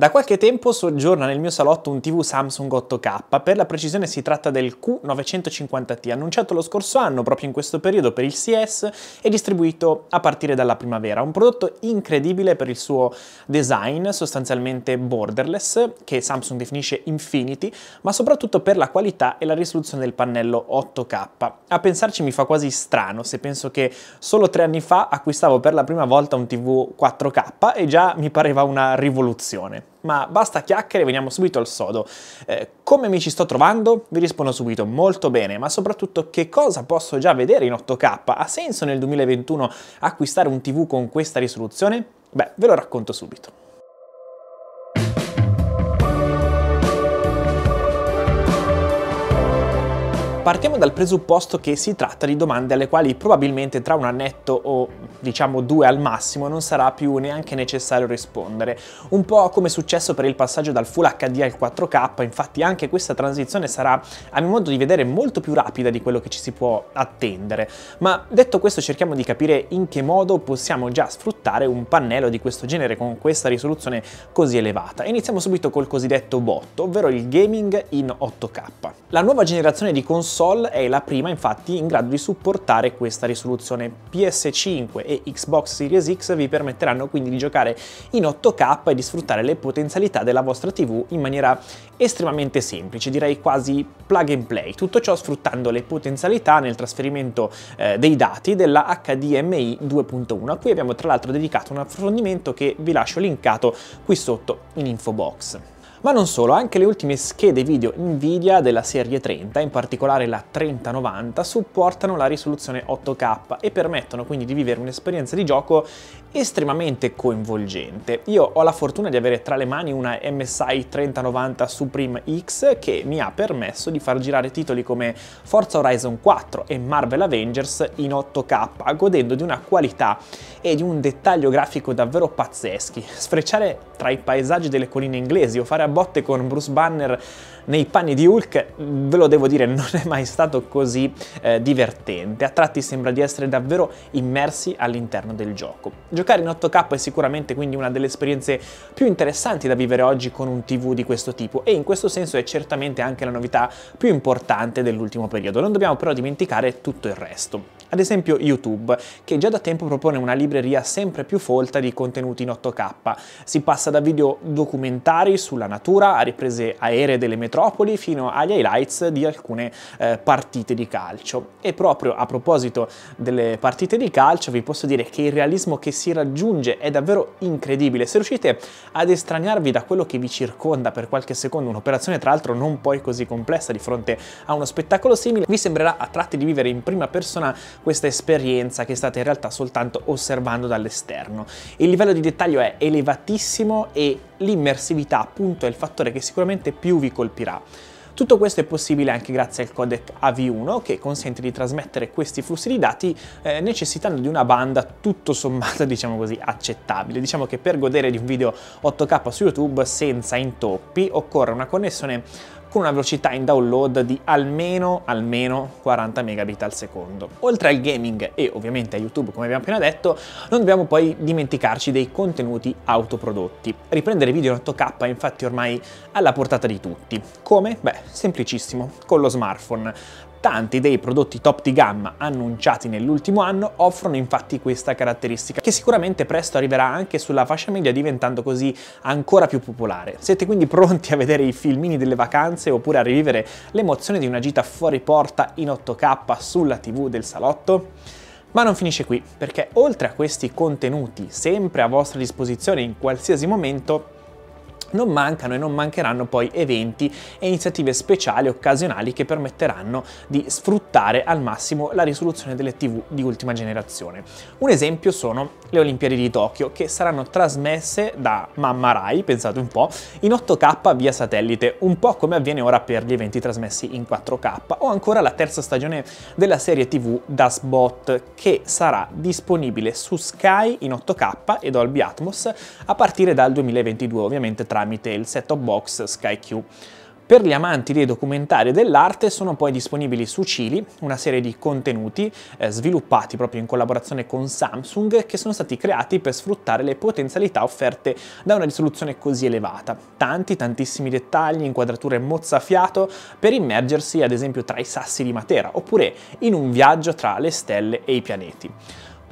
Da qualche tempo soggiorna nel mio salotto un TV Samsung 8K, per la precisione si tratta del Q950T, annunciato lo scorso anno proprio in questo periodo per il CS e distribuito a partire dalla primavera. Un prodotto incredibile per il suo design, sostanzialmente borderless, che Samsung definisce Infinity, ma soprattutto per la qualità e la risoluzione del pannello 8K. A pensarci mi fa quasi strano se penso che solo tre anni fa acquistavo per la prima volta un TV 4K e già mi pareva una rivoluzione ma basta chiacchiere, veniamo subito al sodo. Eh, come mi ci sto trovando? Vi rispondo subito, molto bene, ma soprattutto che cosa posso già vedere in 8K? Ha senso nel 2021 acquistare un TV con questa risoluzione? Beh, ve lo racconto subito. Partiamo dal presupposto che si tratta di domande alle quali probabilmente tra un annetto o diciamo due al massimo non sarà più neanche necessario rispondere. Un po' come è successo per il passaggio dal Full HD al 4K, infatti anche questa transizione sarà a mio modo di vedere molto più rapida di quello che ci si può attendere. Ma detto questo cerchiamo di capire in che modo possiamo già sfruttare un pannello di questo genere con questa risoluzione così elevata. Iniziamo subito col cosiddetto botto, ovvero il gaming in 8K. La nuova generazione di console console è la prima infatti in grado di supportare questa risoluzione. PS5 e Xbox Series X vi permetteranno quindi di giocare in 8K e di sfruttare le potenzialità della vostra TV in maniera estremamente semplice, direi quasi plug and play, tutto ciò sfruttando le potenzialità nel trasferimento eh, dei dati della HDMI 2.1, a cui abbiamo tra l'altro dedicato un approfondimento che vi lascio linkato qui sotto in info box. Ma non solo, anche le ultime schede video Nvidia della serie 30, in particolare la 3090, supportano la risoluzione 8K e permettono quindi di vivere un'esperienza di gioco estremamente coinvolgente. Io ho la fortuna di avere tra le mani una MSI 3090 Supreme X che mi ha permesso di far girare titoli come Forza Horizon 4 e Marvel Avengers in 8K, godendo di una qualità e di un dettaglio grafico davvero pazzeschi. Sfrecciare tra i paesaggi delle colline inglesi o fare a botte con Bruce Banner nei panni di Hulk, ve lo devo dire, non è mai stato così eh, divertente. A tratti sembra di essere davvero immersi all'interno del gioco. Giocare in 8K è sicuramente quindi una delle esperienze più interessanti da vivere oggi con un TV di questo tipo e in questo senso è certamente anche la novità più importante dell'ultimo periodo. Non dobbiamo però dimenticare tutto il resto. Ad esempio YouTube, che già da tempo propone una libreria sempre più folta di contenuti in 8K. Si passa da video documentari sulla natura natura, a riprese aeree delle metropoli, fino agli highlights di alcune eh, partite di calcio. E proprio a proposito delle partite di calcio, vi posso dire che il realismo che si raggiunge è davvero incredibile. Se riuscite ad estraniarvi da quello che vi circonda per qualche secondo, un'operazione tra l'altro non poi così complessa di fronte a uno spettacolo simile, vi sembrerà a tratti di vivere in prima persona questa esperienza che state in realtà soltanto osservando dall'esterno. Il livello di dettaglio è elevatissimo e l'immersività appunto è il fattore che sicuramente più vi colpirà. Tutto questo è possibile anche grazie al codec AV1 che consente di trasmettere questi flussi di dati eh, necessitando di una banda tutto sommato diciamo così accettabile. Diciamo che per godere di un video 8K su YouTube senza intoppi occorre una connessione con una velocità in download di almeno, almeno 40 megabit al secondo. Oltre al gaming e ovviamente a YouTube come abbiamo appena detto, non dobbiamo poi dimenticarci dei contenuti autoprodotti. Riprendere video in 8K è infatti ormai alla portata di tutti. Come? Beh, semplicissimo, con lo smartphone. Tanti dei prodotti top di gamma annunciati nell'ultimo anno offrono infatti questa caratteristica, che sicuramente presto arriverà anche sulla fascia media diventando così ancora più popolare. Siete quindi pronti a vedere i filmini delle vacanze oppure a rivivere l'emozione di una gita fuori porta in 8K sulla TV del salotto? Ma non finisce qui, perché oltre a questi contenuti sempre a vostra disposizione in qualsiasi momento, non mancano e non mancheranno poi eventi e iniziative speciali occasionali che permetteranno di sfruttare al massimo la risoluzione delle TV di ultima generazione. Un esempio sono le Olimpiadi di Tokyo che saranno trasmesse da Mamma Rai, pensate un po', in 8K via satellite, un po' come avviene ora per gli eventi trasmessi in 4K o ancora la terza stagione della serie TV Das Bot che sarà disponibile su Sky in 8K e Dolby Atmos a partire dal 2022, ovviamente tra tramite il set-top box SkyQ. Per gli amanti dei documentari e dell'arte sono poi disponibili su Cili una serie di contenuti eh, sviluppati proprio in collaborazione con Samsung che sono stati creati per sfruttare le potenzialità offerte da una risoluzione così elevata. Tanti, tantissimi dettagli, inquadrature mozzafiato per immergersi ad esempio tra i sassi di Matera oppure in un viaggio tra le stelle e i pianeti.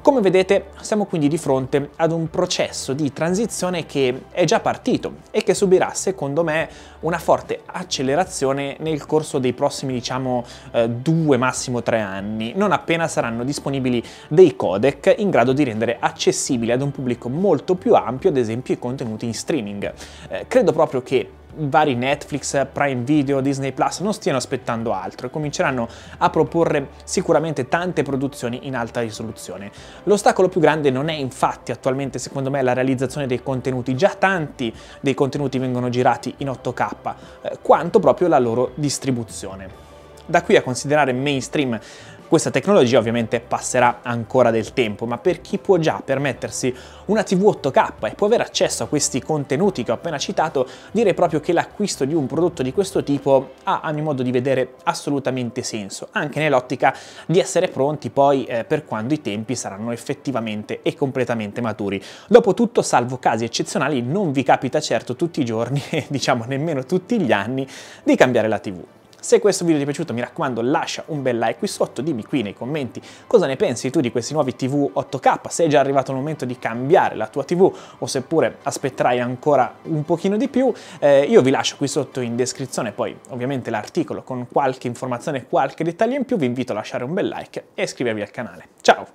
Come vedete siamo quindi di fronte ad un processo di transizione che è già partito e che subirà secondo me una forte accelerazione nel corso dei prossimi diciamo eh, due massimo tre anni, non appena saranno disponibili dei codec in grado di rendere accessibili ad un pubblico molto più ampio ad esempio i contenuti in streaming. Eh, credo proprio che vari Netflix, Prime Video, Disney Plus non stiano aspettando altro e cominceranno a proporre sicuramente tante produzioni in alta risoluzione. L'ostacolo più grande non è infatti attualmente secondo me la realizzazione dei contenuti, già tanti dei contenuti vengono girati in 8K, eh, quanto proprio la loro distribuzione. Da qui a considerare mainstream questa tecnologia ovviamente passerà ancora del tempo, ma per chi può già permettersi una TV 8K e può avere accesso a questi contenuti che ho appena citato, direi proprio che l'acquisto di un prodotto di questo tipo ha, a mio modo di vedere, assolutamente senso, anche nell'ottica di essere pronti poi eh, per quando i tempi saranno effettivamente e completamente maturi. Dopotutto, salvo casi eccezionali, non vi capita certo tutti i giorni e diciamo nemmeno tutti gli anni di cambiare la TV. Se questo video ti è piaciuto mi raccomando lascia un bel like qui sotto, dimmi qui nei commenti cosa ne pensi tu di questi nuovi TV 8K, se è già arrivato il momento di cambiare la tua TV o seppure aspetterai ancora un pochino di più, eh, io vi lascio qui sotto in descrizione poi ovviamente l'articolo con qualche informazione, qualche dettaglio in più, vi invito a lasciare un bel like e iscrivervi al canale. Ciao!